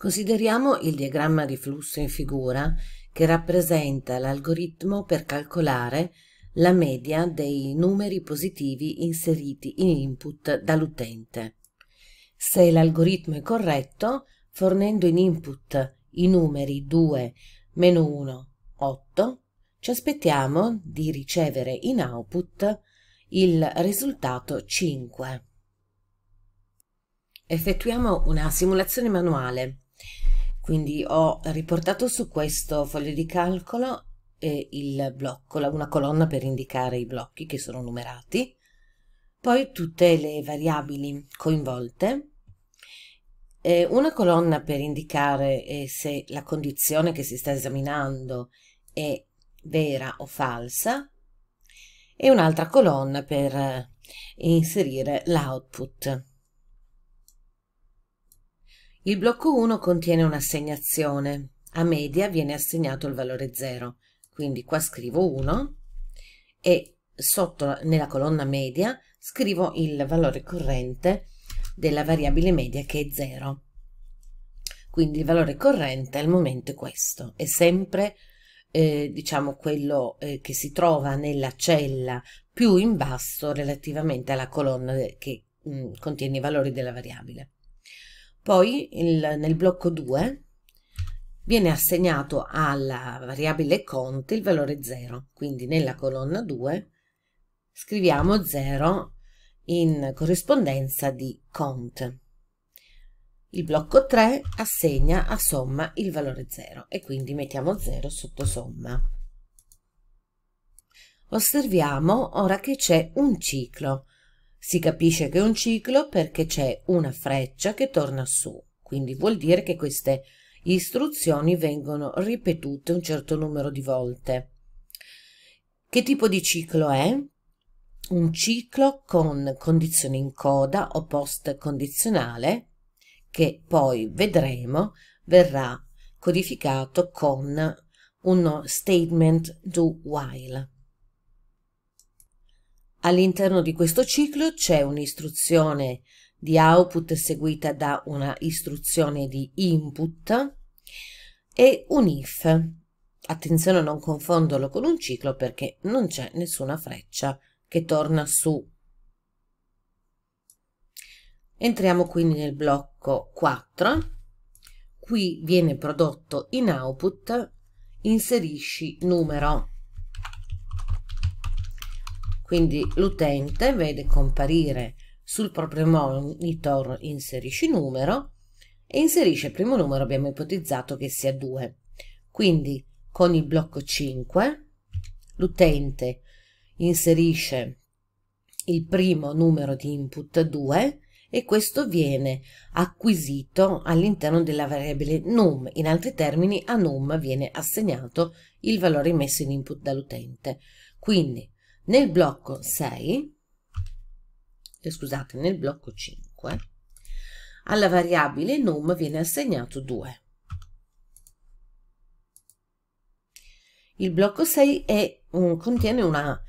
Consideriamo il diagramma di flusso in figura che rappresenta l'algoritmo per calcolare la media dei numeri positivi inseriti in input dall'utente. Se l'algoritmo è corretto, fornendo in input i numeri 2, meno 1, 8, ci aspettiamo di ricevere in output il risultato 5. Effettuiamo una simulazione manuale quindi ho riportato su questo foglio di calcolo eh, il blocco, una colonna per indicare i blocchi che sono numerati, poi tutte le variabili coinvolte, eh, una colonna per indicare eh, se la condizione che si sta esaminando è vera o falsa e un'altra colonna per eh, inserire l'output. Il blocco 1 contiene un'assegnazione. A media viene assegnato il valore 0, quindi qua scrivo 1 e sotto nella colonna media scrivo il valore corrente della variabile media che è 0. Quindi il valore corrente al momento è questo, è sempre eh, diciamo quello eh, che si trova nella cella più in basso relativamente alla colonna che mh, mm, contiene i valori della variabile. Poi il, nel blocco 2 viene assegnato alla variabile cont il valore 0, quindi nella colonna 2 scriviamo 0 in corrispondenza di cont. Il blocco 3 assegna a somma il valore 0 e quindi mettiamo 0 sotto somma. Osserviamo ora che c'è un ciclo si capisce che è un ciclo perché c'è una freccia che torna su, quindi vuol dire che queste istruzioni vengono ripetute un certo numero di volte. Che tipo di ciclo è? Un ciclo con condizione in coda o post-condizionale che poi vedremo verrà codificato con uno statement do while. All'interno di questo ciclo c'è un'istruzione di output seguita da una istruzione di input e un if. Attenzione a non confonderlo con un ciclo perché non c'è nessuna freccia che torna su. Entriamo quindi nel blocco 4. Qui viene prodotto in output inserisci numero quindi l'utente vede comparire sul proprio monitor inserisci numero e inserisce il primo numero, abbiamo ipotizzato che sia 2. Quindi con il blocco 5 l'utente inserisce il primo numero di input 2 e questo viene acquisito all'interno della variabile num. In altri termini a num viene assegnato il valore messo in input dall'utente. Quindi nel blocco 6, eh, scusate, nel blocco 5, alla variabile num viene assegnato 2. Il blocco 6 è, um, contiene una,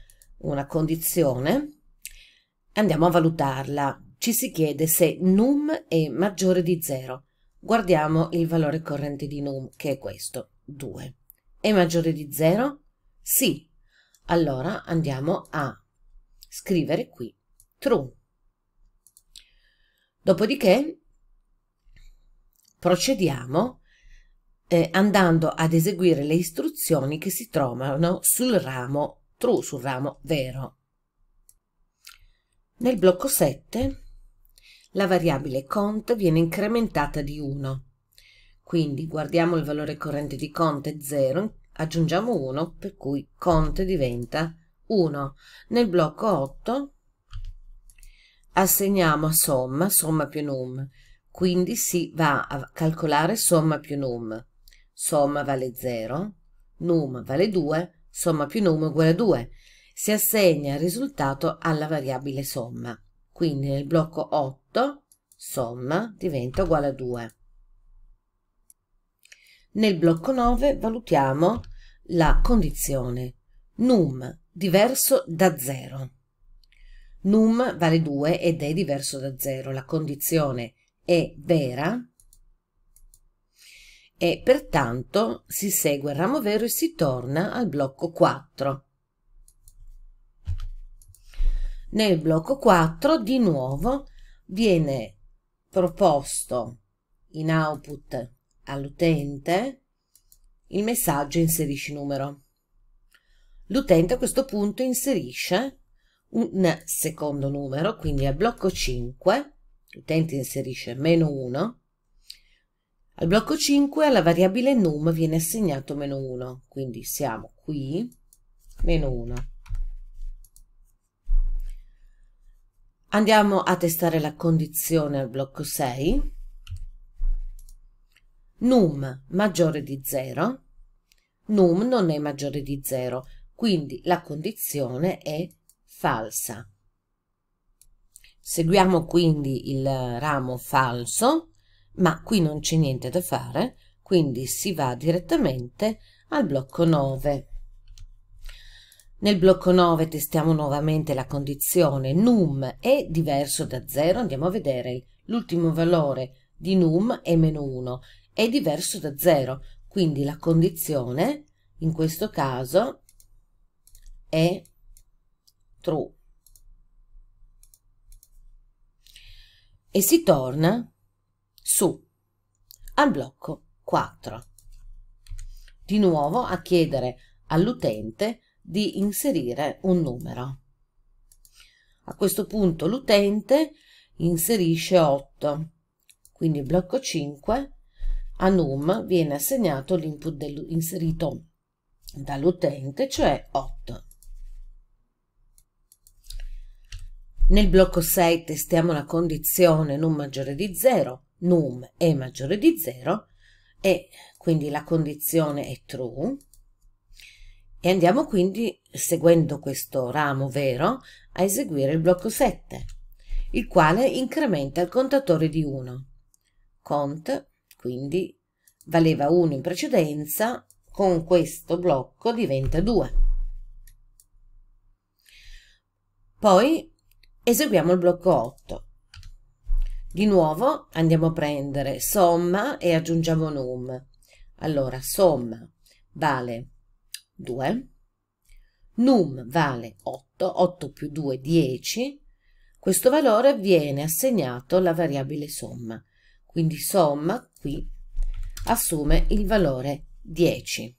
una condizione, andiamo a valutarla. Ci si chiede se num è maggiore di 0. Guardiamo il valore corrente di num, che è questo, 2. È maggiore di 0? Sì, allora andiamo a scrivere qui true. Dopodiché procediamo eh, andando ad eseguire le istruzioni che si trovano sul ramo true, sul ramo vero. Nel blocco 7 la variabile cont viene incrementata di 1. Quindi guardiamo il valore corrente di cont è 0 aggiungiamo 1 per cui Conte diventa 1. Nel blocco 8 assegniamo a somma, somma più num, quindi si va a calcolare somma più num. Somma vale 0, num vale 2, somma più num uguale a 2. Si assegna il risultato alla variabile somma. Quindi nel blocco 8 somma diventa uguale a 2. Nel blocco 9 valutiamo la condizione num diverso da 0. Num vale 2 ed è diverso da 0. La condizione è vera e pertanto si segue il ramo vero e si torna al blocco 4. Nel blocco 4 di nuovo viene proposto in output all'utente il messaggio inserisci numero. L'utente a questo punto inserisce un secondo numero, quindi al blocco 5, l'utente inserisce meno 1, al blocco 5 alla variabile num viene assegnato meno 1, quindi siamo qui, meno 1. Andiamo a testare la condizione al blocco 6 num maggiore di 0, num non è maggiore di 0, quindi la condizione è falsa. Seguiamo quindi il ramo falso, ma qui non c'è niente da fare, quindi si va direttamente al blocco 9. Nel blocco 9 testiamo nuovamente la condizione num è diverso da 0, andiamo a vedere l'ultimo valore di num è meno 1 è diverso da 0, quindi la condizione in questo caso è true. E si torna su al blocco 4. Di nuovo a chiedere all'utente di inserire un numero. A questo punto l'utente inserisce 8, quindi blocco 5 a num viene assegnato l'input inserito dall'utente, cioè 8. Nel blocco 6 testiamo la condizione num maggiore di 0, num è maggiore di 0 e quindi la condizione è true e andiamo quindi, seguendo questo ramo vero, a eseguire il blocco 7, il quale incrementa il contatore di 1. Cont quindi valeva 1 in precedenza, con questo blocco diventa 2. Poi eseguiamo il blocco 8. Di nuovo andiamo a prendere somma e aggiungiamo num. Allora, somma vale 2, num vale 8, 8 più 2 10. Questo valore viene assegnato alla variabile somma. Quindi somma qui assume il valore 10.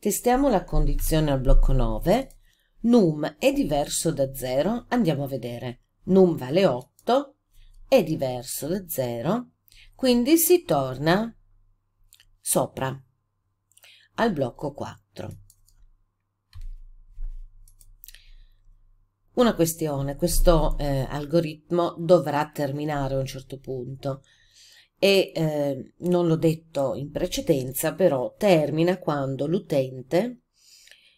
Testiamo la condizione al blocco 9. Num è diverso da 0, andiamo a vedere. Num vale 8, è diverso da 0, quindi si torna sopra al blocco 4. Una questione, questo eh, algoritmo dovrà terminare a un certo punto e eh, non l'ho detto in precedenza, però termina quando l'utente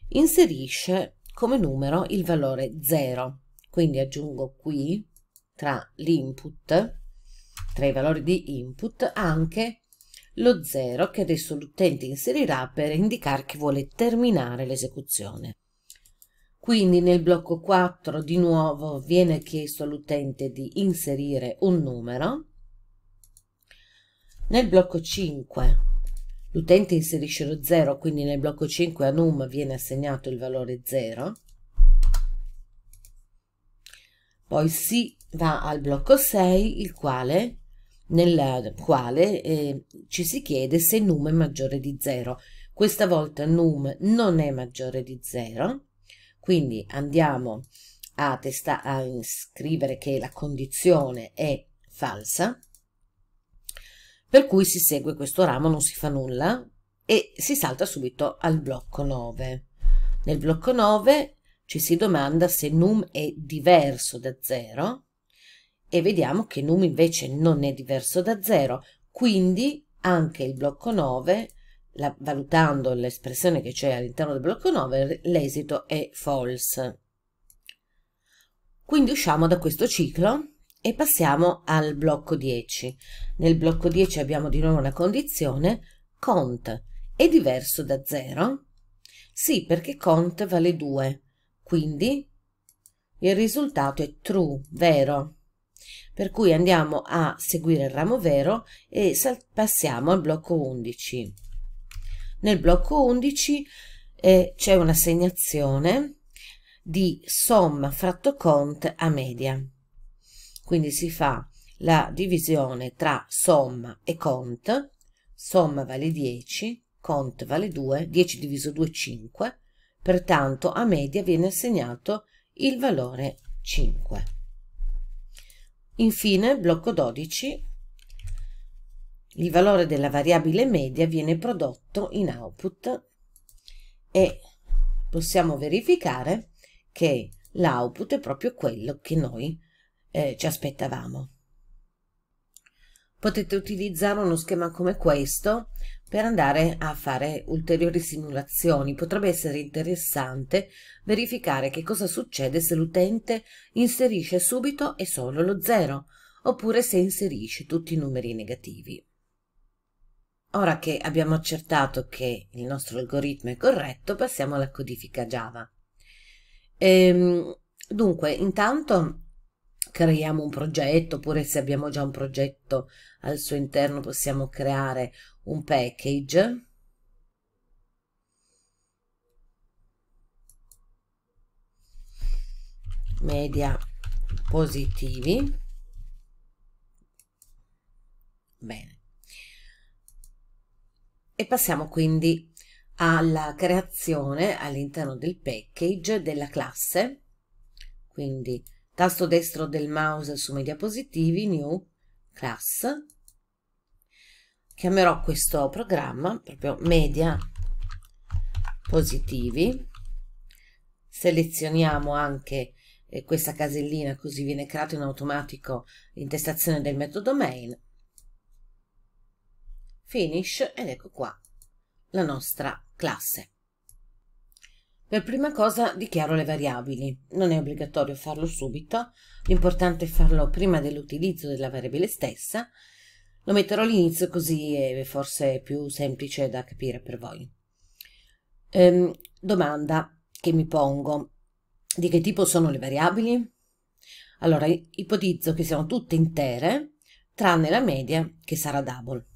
inserisce come numero il valore 0. Quindi aggiungo qui tra l'input, tra i valori di input, anche lo 0 che adesso l'utente inserirà per indicare che vuole terminare l'esecuzione. Quindi nel blocco 4 di nuovo viene chiesto all'utente di inserire un numero nel blocco 5 l'utente inserisce lo 0, quindi nel blocco 5 a num viene assegnato il valore 0. Poi si va al blocco 6, il quale, nel quale eh, ci si chiede se num è maggiore di 0. Questa volta num non è maggiore di 0, quindi andiamo a, a scrivere che la condizione è falsa per cui si segue questo ramo, non si fa nulla e si salta subito al blocco 9. Nel blocco 9 ci si domanda se num è diverso da 0 e vediamo che num invece non è diverso da 0, quindi anche il blocco 9, la, valutando l'espressione che c'è all'interno del blocco 9, l'esito è false. Quindi usciamo da questo ciclo e passiamo al blocco 10. Nel blocco 10 abbiamo di nuovo una condizione cont è diverso da 0? Sì, perché cont vale 2, quindi il risultato è true, vero. Per cui andiamo a seguire il ramo vero e passiamo al blocco 11. Nel blocco 11 eh, c'è un'assegnazione di somma fratto cont a media. Quindi si fa la divisione tra somma e cont, somma vale 10, cont vale 2, 10 diviso 2 è 5, pertanto a media viene assegnato il valore 5. Infine, blocco 12, il valore della variabile media viene prodotto in output e possiamo verificare che l'output è proprio quello che noi abbiamo eh, ci aspettavamo. Potete utilizzare uno schema come questo per andare a fare ulteriori simulazioni. Potrebbe essere interessante verificare che cosa succede se l'utente inserisce subito e solo lo 0 oppure se inserisce tutti i numeri negativi. Ora che abbiamo accertato che il nostro algoritmo è corretto, passiamo alla codifica Java. Ehm, dunque, intanto creiamo un progetto oppure se abbiamo già un progetto al suo interno possiamo creare un package media positivi bene e passiamo quindi alla creazione all'interno del package della classe quindi tasto destro del mouse su media positivi, new, class. Chiamerò questo programma proprio media positivi. Selezioniamo anche eh, questa casellina così viene creata in automatico l'intestazione del metodo main. Finish ed ecco qua la nostra classe. Per prima cosa dichiaro le variabili, non è obbligatorio farlo subito, l'importante è farlo prima dell'utilizzo della variabile stessa, lo metterò all'inizio così è forse più semplice da capire per voi. Ehm, domanda che mi pongo, di che tipo sono le variabili? Allora, ipotizzo che siano tutte intere, tranne la media che sarà double.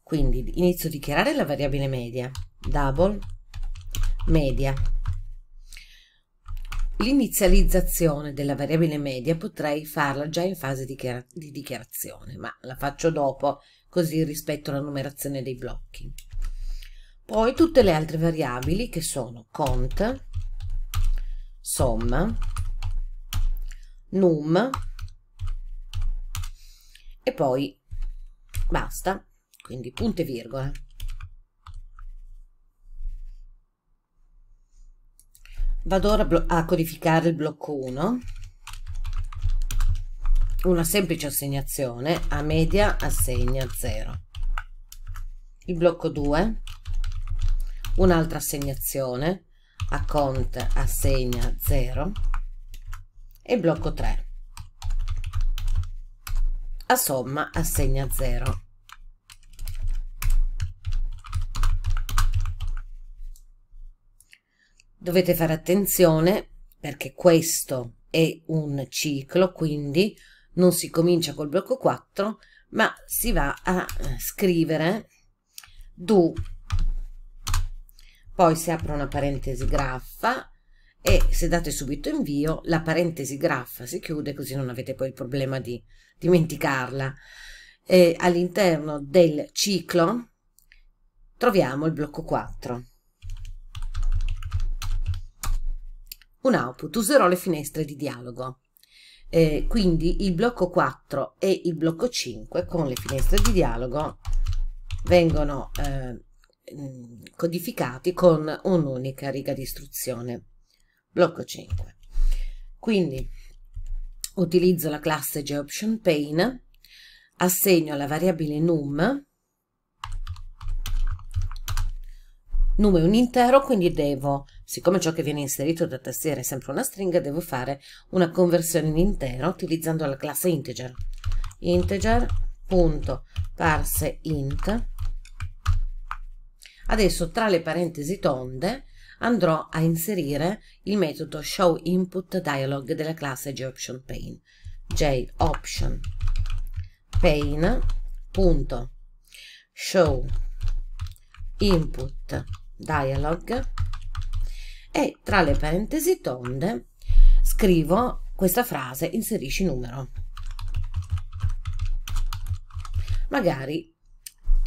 Quindi inizio a dichiarare la variabile media, double, media, L'inizializzazione della variabile media potrei farla già in fase di, dichiarazione, ma la faccio dopo, così rispetto alla numerazione dei blocchi. Poi tutte le altre variabili che sono cont, somma, num e poi basta, quindi punto e virgola. Vado ora a codificare il blocco 1, una semplice assegnazione a media assegna 0. Il blocco 2, un'altra assegnazione a cont assegna 0 e blocco 3 a somma assegna 0. Dovete fare attenzione perché questo è un ciclo, quindi non si comincia col blocco 4, ma si va a scrivere do, poi si apre una parentesi graffa e se date subito invio la parentesi graffa si chiude così non avete poi il problema di dimenticarla. All'interno del ciclo troviamo il blocco 4. un output, userò le finestre di dialogo. Eh, quindi il blocco 4 e il blocco 5 con le finestre di dialogo vengono eh, mm, codificati con un'unica riga di istruzione. Blocco 5. Quindi utilizzo la classe GeoPtionPane, assegno la variabile num numero un intero, quindi devo, siccome ciò che viene inserito da tastiera è sempre una stringa, devo fare una conversione in intero utilizzando la classe integer. integer.parseInt. Adesso tra le parentesi tonde andrò a inserire il metodo showInputDialog della classe jOptionPane. jOptionPane.showInput dialog e tra le parentesi tonde scrivo questa frase inserisci numero. Magari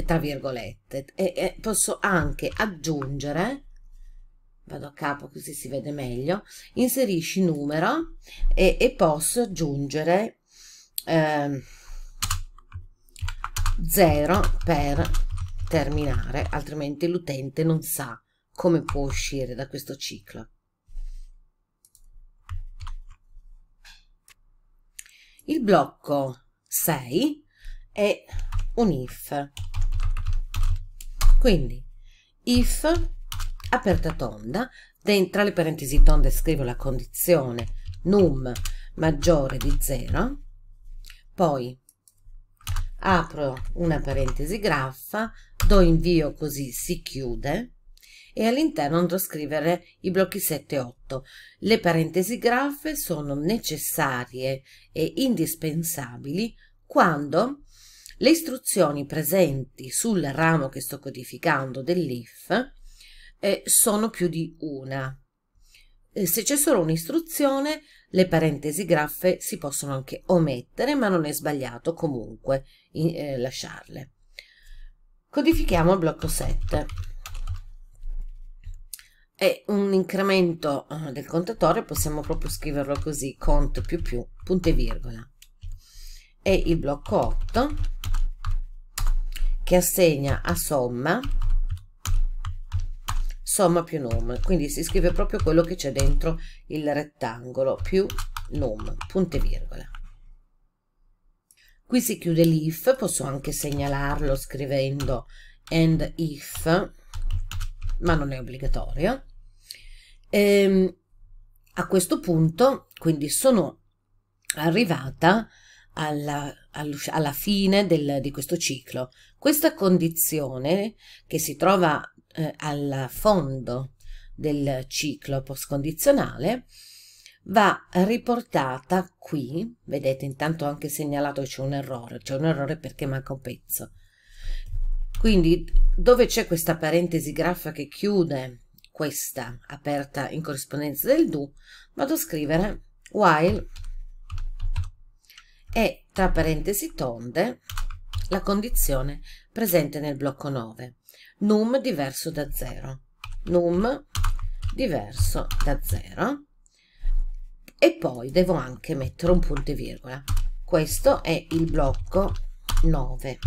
tra virgolette e, e posso anche aggiungere vado a capo così si vede meglio inserisci numero e, e posso aggiungere eh, 0 per terminare, altrimenti l'utente non sa come può uscire da questo ciclo. Il blocco 6 è un if. Quindi if aperta tonda, dentro le parentesi tonde scrivo la condizione num maggiore di 0, poi apro una parentesi graffa, do invio così si chiude e all'interno andrò a scrivere i blocchi 7 e 8. Le parentesi graffe sono necessarie e indispensabili quando le istruzioni presenti sul ramo che sto codificando dell'if eh, sono più di una. Eh, se c'è solo un'istruzione, le parentesi graffe si possono anche omettere, ma non è sbagliato comunque in, eh, lasciarle. Codifichiamo il blocco 7. È un incremento eh, del contatore possiamo proprio scriverlo così, cont più più, punto virgola. E il blocco 8 che assegna a somma somma più num, quindi si scrive proprio quello che c'è dentro il rettangolo, più num, punte virgola. Qui si chiude l'if, posso anche segnalarlo scrivendo and if, ma non è obbligatorio. E, ehm, a questo punto, quindi sono arrivata alla, alla fine del, di questo ciclo, questa condizione, che si trova eh, al fondo del ciclo postcondizionale, va riportata qui, vedete intanto ho anche segnalato che c'è un errore, c'è un errore perché manca un pezzo. Quindi dove c'è questa parentesi graffa che chiude questa aperta in corrispondenza del do, vado a scrivere while e tra parentesi tonde la condizione presente nel blocco 9, num diverso da 0, num diverso da 0 e poi devo anche mettere un punto e virgola. Questo è il blocco 9.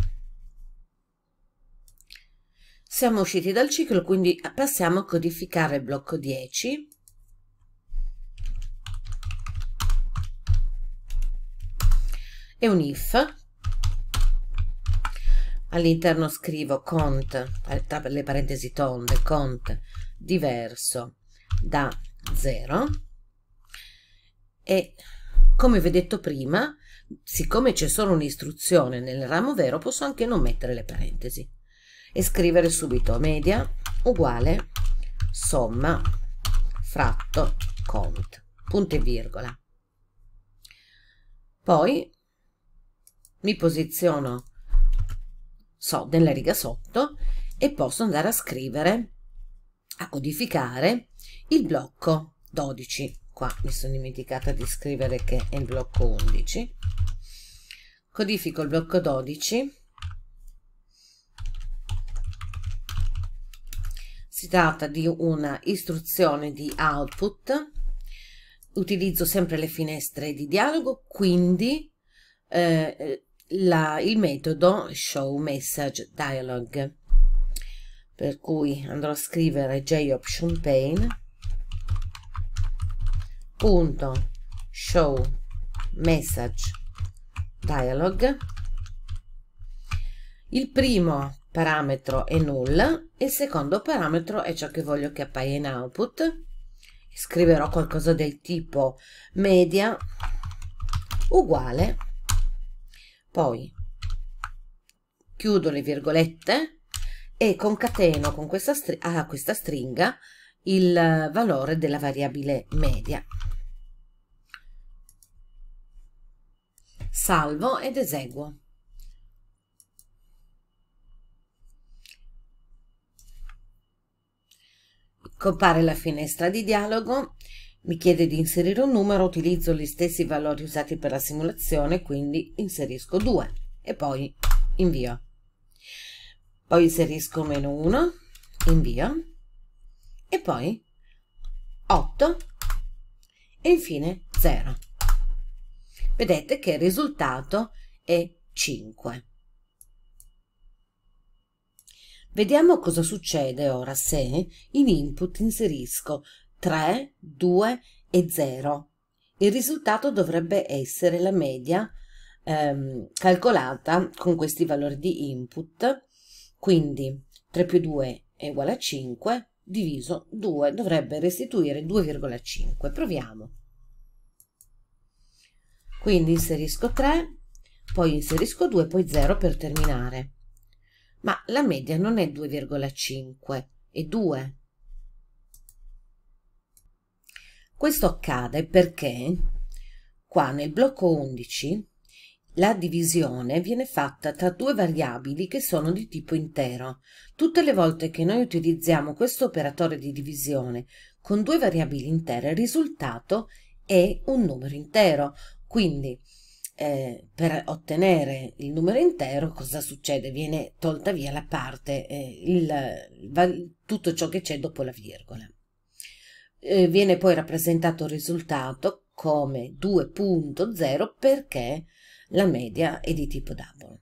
Siamo usciti dal ciclo, quindi passiamo a codificare il blocco 10 e un if all'interno scrivo cont, le parentesi tonde, cont diverso da 0 e come vi ho detto prima, siccome c'è solo un'istruzione nel ramo vero, posso anche non mettere le parentesi e scrivere subito media uguale somma fratto cont, punto e virgola. Poi mi posiziono so della riga sotto e posso andare a scrivere, a codificare il blocco 12. Qua mi sono dimenticata di scrivere che è il blocco 11. Codifico il blocco 12. Si tratta di una istruzione di output. Utilizzo sempre le finestre di dialogo, quindi eh, la, il metodo show message dialog per cui andrò a scrivere joption pane punto show message dialog il primo parametro è null il secondo parametro è ciò che voglio che appaia in output scriverò qualcosa del tipo media uguale poi chiudo le virgolette e concateno con questa, str ah, questa stringa il valore della variabile media. Salvo ed eseguo. Compare la finestra di dialogo mi chiede di inserire un numero, utilizzo gli stessi valori usati per la simulazione, quindi inserisco 2 e poi invio. Poi inserisco meno 1, invio e poi 8 e infine 0. Vedete che il risultato è 5. Vediamo cosa succede ora se in input inserisco 3, 2 e 0. Il risultato dovrebbe essere la media ehm, calcolata con questi valori di input, quindi 3 più 2 è uguale a 5, diviso 2 dovrebbe restituire 2,5. Proviamo. Quindi inserisco 3, poi inserisco 2, poi 0 per terminare. Ma la media non è 2,5, è 2. Questo accade perché qua nel blocco 11 la divisione viene fatta tra due variabili che sono di tipo intero. Tutte le volte che noi utilizziamo questo operatore di divisione con due variabili intere, il risultato è un numero intero. Quindi eh, per ottenere il numero intero cosa succede? Viene tolta via la parte, eh, il, tutto ciò che c'è dopo la virgola. Eh, viene poi rappresentato il risultato come 2.0 perché la media è di tipo double.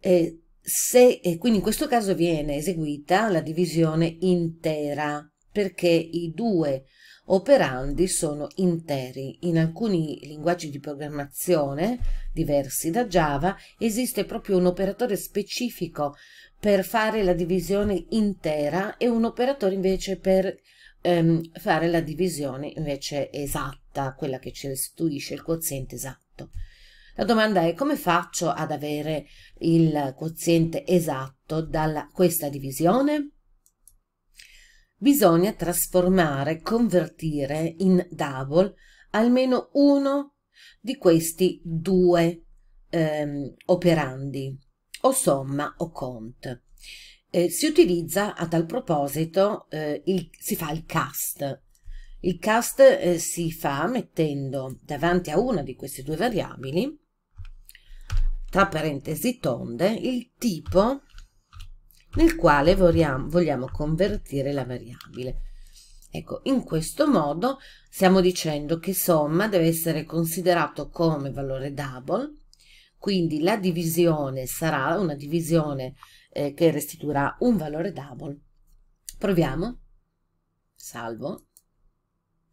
Eh, se, eh, quindi in questo caso viene eseguita la divisione intera perché i due operandi sono interi. In alcuni linguaggi di programmazione diversi da Java esiste proprio un operatore specifico per fare la divisione intera e un operatore invece per ehm, fare la divisione invece esatta, quella che ci restituisce il quoziente esatto. La domanda è come faccio ad avere il quoziente esatto da questa divisione? Bisogna trasformare, convertire in double almeno uno di questi due ehm, operandi, o somma o cont. Eh, si utilizza a tal proposito, eh, il, si fa il cast. Il cast eh, si fa mettendo davanti a una di queste due variabili, tra parentesi tonde, il tipo nel quale vogliamo, vogliamo convertire la variabile. Ecco, in questo modo stiamo dicendo che somma deve essere considerato come valore double, quindi la divisione sarà una divisione eh, che restituirà un valore double. Proviamo, salvo,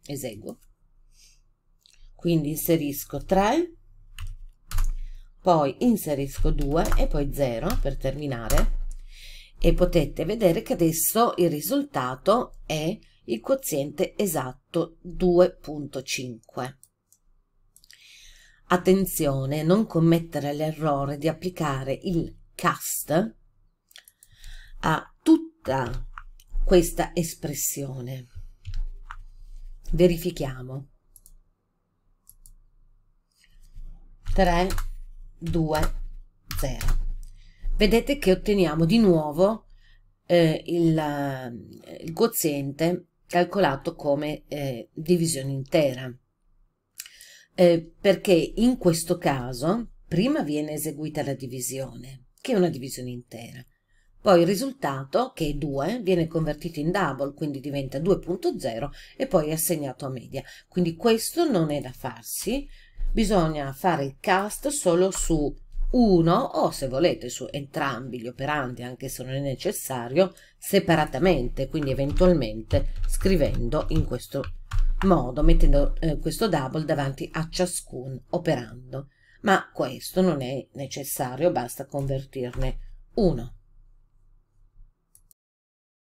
eseguo, quindi inserisco 3, poi inserisco 2 e poi 0 per terminare e potete vedere che adesso il risultato è il quoziente esatto 2.5. Attenzione, non commettere l'errore di applicare il cast a tutta questa espressione. Verifichiamo. 3, 2, 0. Vedete che otteniamo di nuovo eh, il, il, quoziente calcolato come eh, divisione intera. Eh, perché in questo caso prima viene eseguita la divisione, che è una divisione intera, poi il risultato, che è 2, viene convertito in double, quindi diventa 2.0 e poi è assegnato a media. Quindi questo non è da farsi, bisogna fare il cast solo su uno o se volete su entrambi gli operandi, anche se non è necessario, separatamente, quindi eventualmente scrivendo in questo modo, mettendo eh, questo double davanti a ciascun operando. Ma questo non è necessario, basta convertirne uno.